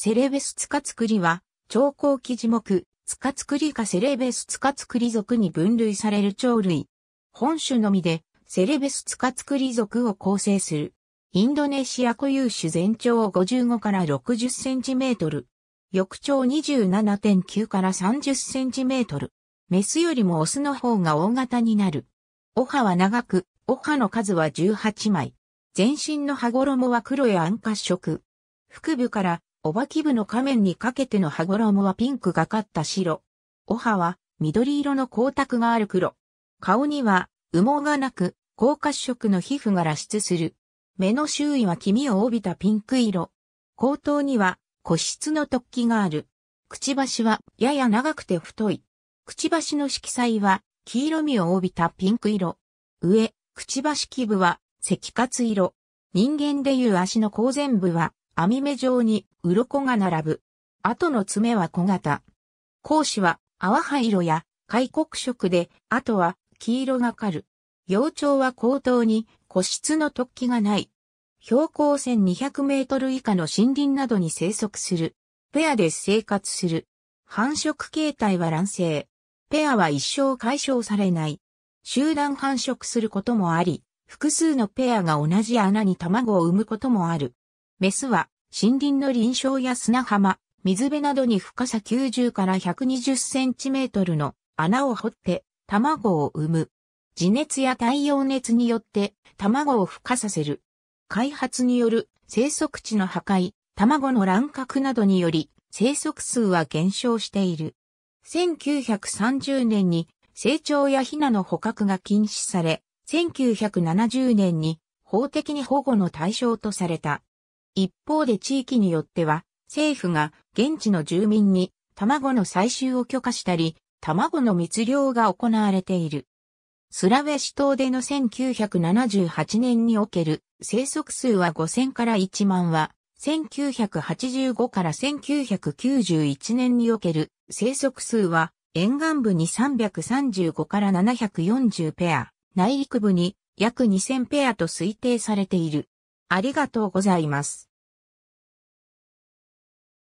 セレベスツカツクリは、長高期樹木、ツカツクリかセレベスツカツクリ属に分類される鳥類。本種のみで、セレベスツカツクリ属を構成する。インドネシア固有種全長55から60センチメートル。翼長27.9から30センチメートル。メスよりもオスの方が大型になる。オハは長く、オハの数は18枚。全身の羽衣は黒や暗褐色。腹部からおばき部の仮面にかけての羽衣はピンクがかった白。おはは緑色の光沢がある黒。顔には羽毛がなく、高褐色の皮膚が露出する。目の周囲は黄身を帯びたピンク色。後頭には個室の突起がある。くちばしはやや長くて太い。くちばしの色彩は黄色みを帯びたピンク色。上、くちばし基部は赤褐色。人間でいう足の後前部は網目状に鱗が並ぶ。後の爪は小型。講師は淡灰色や開国色で、後は黄色がかる。幼鳥は口頭に個室の突起がない。標高1200メートル以下の森林などに生息する。ペアで生活する。繁殖形態は卵生。ペアは一生解消されない。集団繁殖することもあり、複数のペアが同じ穴に卵を産むこともある。メスは森林の林床や砂浜、水辺などに深さ90から120センチメートルの穴を掘って卵を産む。地熱や太陽熱によって卵を孵化させる。開発による生息地の破壊、卵の乱獲などにより生息数は減少している。1930年に成長やヒナの捕獲が禁止され、1970年に法的に保護の対象とされた。一方で地域によっては、政府が現地の住民に卵の採集を許可したり、卵の密漁が行われている。スラウェシ島での1978年における生息数は5000から1万は、1985から1991年における生息数は沿岸部に335から740ペア、内陸部に約2000ペアと推定されている。ありがとうございます。